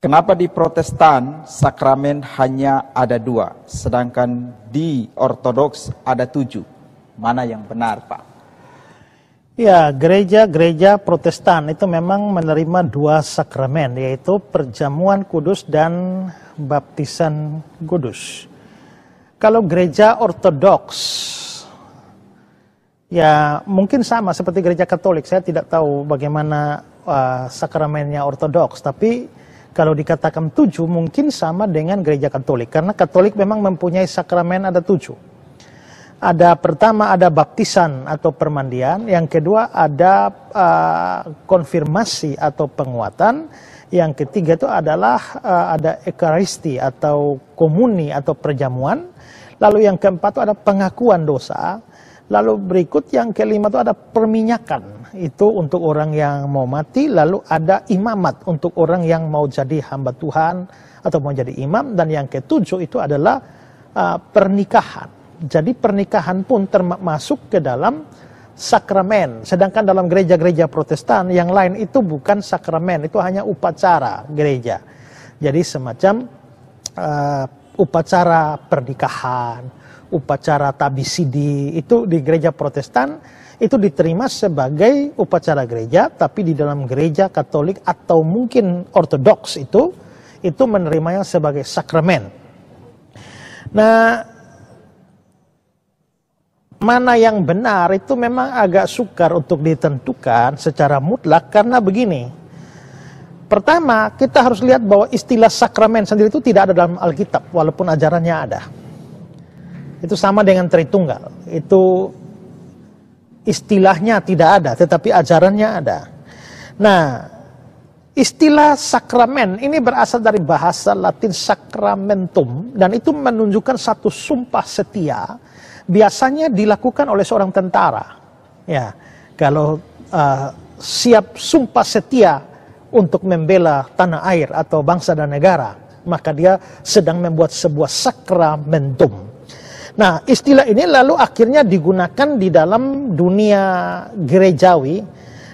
Kenapa di Protestan sakramen hanya ada dua, sedangkan di Ortodoks ada tujuh? Mana yang benar, Pak? Ya, gereja-gereja Protestan itu memang menerima dua sakramen, yaitu perjamuan kudus dan baptisan kudus. Kalau gereja Ortodoks, ya mungkin sama seperti gereja Katolik. Saya tidak tahu bagaimana uh, sakramennya Ortodoks, tapi kalau dikatakan tujuh mungkin sama dengan gereja Katolik karena Katolik memang mempunyai sakramen ada tujuh. Ada pertama ada baptisan atau permandian, yang kedua ada uh, konfirmasi atau penguatan, yang ketiga itu adalah uh, ada ekaristi atau komuni atau perjamuan, lalu yang keempat itu ada pengakuan dosa, Lalu berikut yang kelima itu ada perminyakan. Itu untuk orang yang mau mati, lalu ada imamat untuk orang yang mau jadi hamba Tuhan atau mau jadi imam dan yang ketujuh itu adalah uh, pernikahan. Jadi pernikahan pun termasuk ke dalam sakramen. Sedangkan dalam gereja-gereja Protestan yang lain itu bukan sakramen, itu hanya upacara gereja. Jadi semacam uh, upacara pernikahan, upacara tabisidi itu di gereja protestan itu diterima sebagai upacara gereja tapi di dalam gereja katolik atau mungkin ortodoks itu itu menerimanya sebagai sakramen nah mana yang benar itu memang agak sukar untuk ditentukan secara mutlak karena begini. Pertama, kita harus lihat bahwa istilah sakramen sendiri itu tidak ada dalam Alkitab walaupun ajarannya ada itu sama dengan Tritunggal. Itu istilahnya tidak ada, tetapi ajarannya ada. Nah, istilah sakramen ini berasal dari bahasa Latin sacramentum dan itu menunjukkan satu sumpah setia biasanya dilakukan oleh seorang tentara. Ya, kalau uh, siap sumpah setia untuk membela tanah air atau bangsa dan negara, maka dia sedang membuat sebuah sakramentum Nah, istilah ini lalu akhirnya digunakan di dalam dunia gerejawi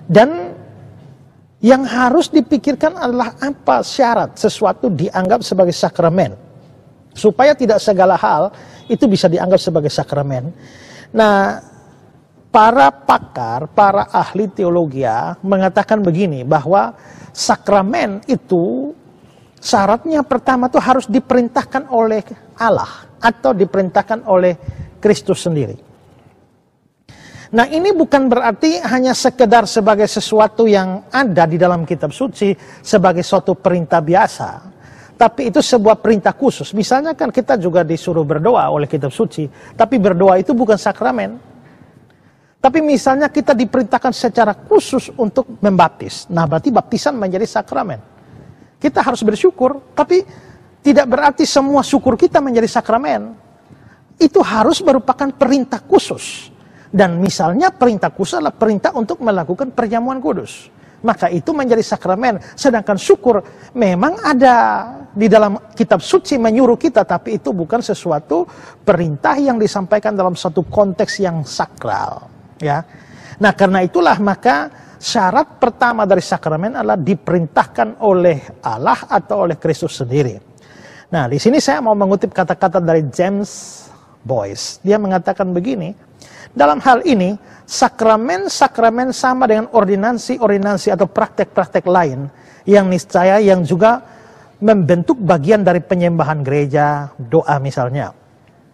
dan yang harus dipikirkan adalah apa syarat sesuatu dianggap sebagai sakramen. Supaya tidak segala hal itu bisa dianggap sebagai sakramen. Nah, para pakar, para ahli teologi ya, mengatakan begini bahwa sakramen itu syaratnya pertama tuh harus diperintahkan oleh Allah atau diperintahkan oleh Kristus sendiri. Nah ini bukan berarti hanya sekedar sebagai sesuatu yang ada di dalam kitab suci sebagai suatu perintah biasa. Tapi itu sebuah perintah khusus. Misalnya kan kita juga disuruh berdoa oleh kitab suci. Tapi berdoa itu bukan sakramen. Tapi misalnya kita diperintahkan secara khusus untuk membaptis. Nah berarti baptisan menjadi sakramen. Kita harus bersyukur, tapi tidak berarti semua syukur kita menjadi sakramen. Itu harus merupakan perintah khusus. Dan misalnya perintah khusus adalah perintah untuk melakukan perjamuan kudus. Maka itu menjadi sakramen. Sedangkan syukur memang ada di dalam kitab suci menyuruh kita. Tapi itu bukan sesuatu perintah yang disampaikan dalam satu konteks yang sakral. Ya. Nah karena itulah maka syarat pertama dari sakramen adalah diperintahkan oleh Allah atau oleh Kristus sendiri. Nah, di sini saya mau mengutip kata-kata dari James Boyce. Dia mengatakan begini, dalam hal ini, sakramen-sakramen sama dengan ordinansi-ordinansi atau praktek-praktek lain yang niscaya yang juga membentuk bagian dari penyembahan gereja, doa misalnya.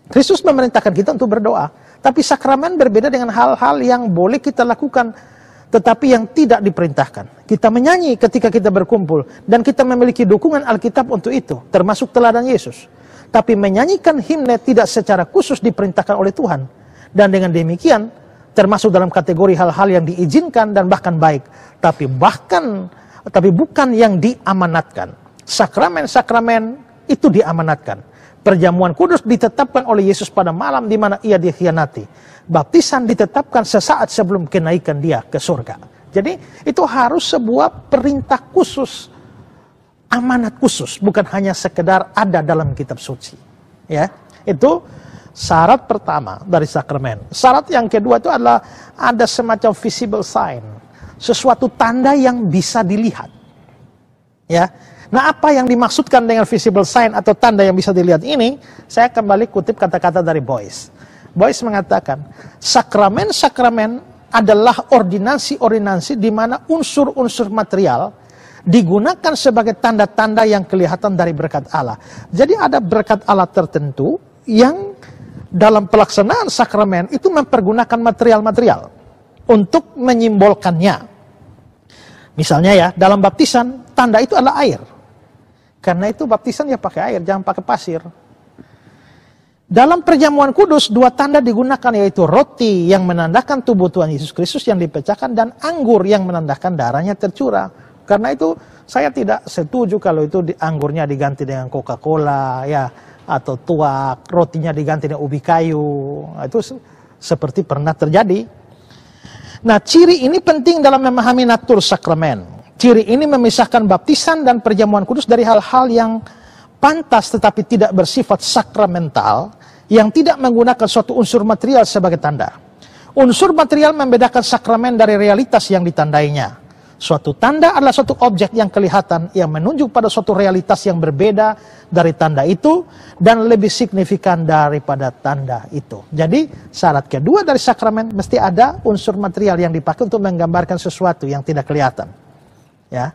Kristus memerintahkan kita untuk berdoa, tapi sakramen berbeda dengan hal-hal yang boleh kita lakukan tetapi yang tidak diperintahkan. Kita menyanyi ketika kita berkumpul dan kita memiliki dukungan Alkitab untuk itu, termasuk teladan Yesus. Tapi menyanyikan himne tidak secara khusus diperintahkan oleh Tuhan. Dan dengan demikian termasuk dalam kategori hal-hal yang diizinkan dan bahkan baik, tapi bahkan tapi bukan yang diamanatkan. Sakramen-sakramen itu diamanatkan. Perjamuan kudus ditetapkan oleh Yesus pada malam di mana ia dikhianati. Baptisan ditetapkan sesaat sebelum kenaikan dia ke surga. Jadi itu harus sebuah perintah khusus, amanat khusus, bukan hanya sekedar ada dalam kitab suci. Ya, itu syarat pertama dari sakramen. Syarat yang kedua itu adalah ada semacam visible sign, sesuatu tanda yang bisa dilihat. Ya, Nah, apa yang dimaksudkan dengan visible sign atau tanda yang bisa dilihat ini? Saya kembali kutip kata-kata dari Boyce. Boyce mengatakan, sakramen-sakramen adalah ordinasi-ordinasi di mana unsur-unsur material digunakan sebagai tanda-tanda yang kelihatan dari berkat Allah. Jadi ada berkat Allah tertentu yang dalam pelaksanaan sakramen itu mempergunakan material-material untuk menyimbolkannya. Misalnya ya, dalam baptisan, tanda itu adalah air. Karena itu baptisan ya pakai air, jangan pakai pasir. Dalam perjamuan kudus, dua tanda digunakan yaitu roti yang menandakan tubuh Tuhan Yesus Kristus yang dipecahkan dan anggur yang menandakan darahnya tercurah. Karena itu saya tidak setuju kalau itu di, anggurnya diganti dengan Coca-Cola ya atau tuak, rotinya diganti dengan ubi kayu. Nah, itu se seperti pernah terjadi. Nah, ciri ini penting dalam memahami natur sakramen. Ciri ini memisahkan baptisan dan perjamuan kudus dari hal-hal yang pantas tetapi tidak bersifat sakramental yang tidak menggunakan suatu unsur material sebagai tanda. Unsur material membedakan sakramen dari realitas yang ditandainya. Suatu tanda adalah suatu objek yang kelihatan yang menunjuk pada suatu realitas yang berbeda dari tanda itu dan lebih signifikan daripada tanda itu. Jadi syarat kedua dari sakramen mesti ada unsur material yang dipakai untuk menggambarkan sesuatu yang tidak kelihatan ya.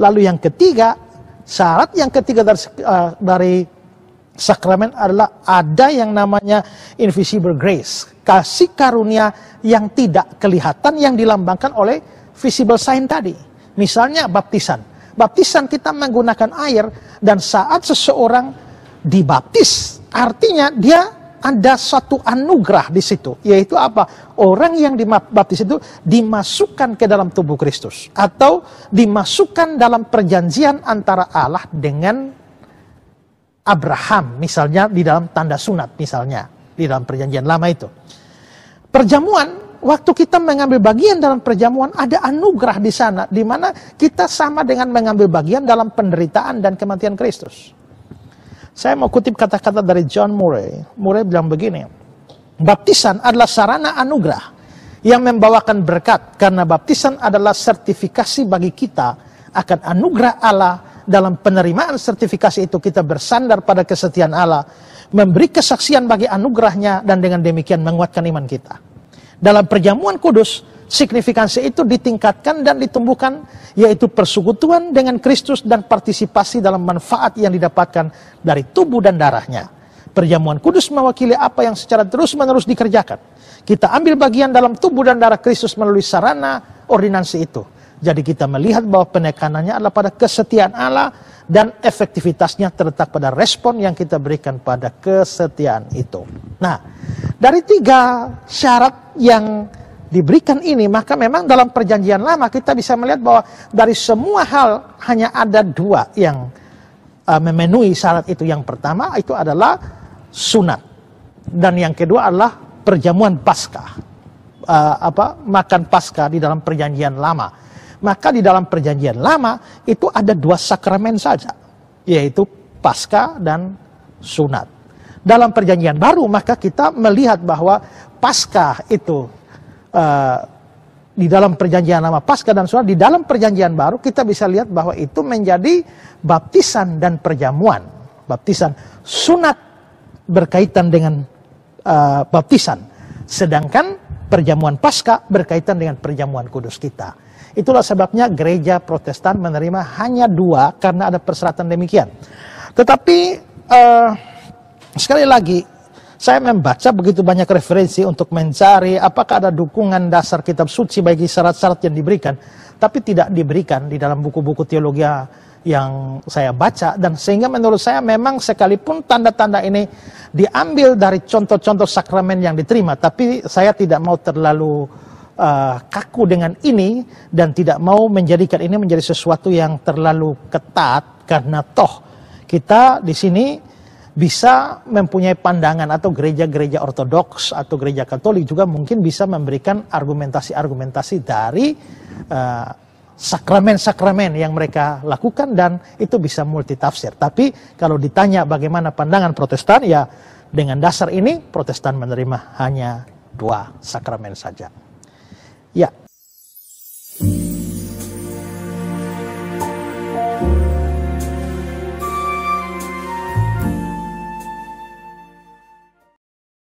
Lalu yang ketiga, syarat yang ketiga dari eh, dari sakramen adalah ada yang namanya invisible grace, kasih karunia yang tidak kelihatan yang dilambangkan oleh visible sign tadi. Misalnya baptisan. Baptisan kita menggunakan air dan saat seseorang dibaptis, artinya dia ada satu anugerah di situ, yaitu apa? Orang yang dibaptis itu dimasukkan ke dalam tubuh Kristus atau dimasukkan dalam perjanjian antara Allah dengan Abraham, misalnya di dalam tanda sunat, misalnya di dalam perjanjian lama itu. Perjamuan, waktu kita mengambil bagian dalam perjamuan ada anugerah di sana, di mana kita sama dengan mengambil bagian dalam penderitaan dan kematian Kristus. Saya mau kutip kata-kata dari John Murray. Murray bilang begini, baptisan adalah sarana anugerah yang membawakan berkat karena baptisan adalah sertifikasi bagi kita akan anugerah Allah dalam penerimaan sertifikasi itu kita bersandar pada kesetiaan Allah memberi kesaksian bagi anugerahnya dan dengan demikian menguatkan iman kita dalam perjamuan kudus signifikansi itu ditingkatkan dan ditumbuhkan yaitu persekutuan dengan Kristus dan partisipasi dalam manfaat yang didapatkan dari tubuh dan darahnya. Perjamuan kudus mewakili apa yang secara terus-menerus dikerjakan. Kita ambil bagian dalam tubuh dan darah Kristus melalui sarana ordinansi itu. Jadi kita melihat bahwa penekanannya adalah pada kesetiaan Allah dan efektivitasnya terletak pada respon yang kita berikan pada kesetiaan itu. Nah, dari tiga syarat yang diberikan ini, maka memang dalam perjanjian lama kita bisa melihat bahwa dari semua hal hanya ada dua yang uh, memenuhi syarat itu. Yang pertama itu adalah sunat dan yang kedua adalah perjamuan paskah. Uh, apa makan paskah di dalam perjanjian lama. Maka di dalam perjanjian lama itu ada dua sakramen saja, yaitu paskah dan sunat. Dalam perjanjian baru maka kita melihat bahwa paskah itu uh, di dalam perjanjian lama pasca dan sunat di dalam perjanjian baru kita bisa lihat bahwa itu menjadi baptisan dan perjamuan. Baptisan sunat berkaitan dengan uh, baptisan, sedangkan perjamuan pasca berkaitan dengan perjamuan kudus kita. Itulah sebabnya gereja protestan menerima hanya dua karena ada persyaratan demikian. Tetapi uh, sekali lagi saya membaca begitu banyak referensi untuk mencari apakah ada dukungan dasar kitab suci bagi syarat-syarat yang diberikan, tapi tidak diberikan di dalam buku-buku teologi yang saya baca dan sehingga menurut saya memang sekalipun tanda-tanda ini diambil dari contoh-contoh sakramen yang diterima, tapi saya tidak mau terlalu uh, kaku dengan ini dan tidak mau menjadikan ini menjadi sesuatu yang terlalu ketat karena toh kita di sini bisa mempunyai pandangan atau gereja-gereja ortodoks atau gereja katolik juga mungkin bisa memberikan argumentasi-argumentasi dari eh, sakramen-sakramen uh, yang mereka lakukan dan itu bisa multitafsir. Tapi kalau ditanya bagaimana pandangan protestan ya dengan dasar ini protestan menerima hanya dua sakramen saja. Ya,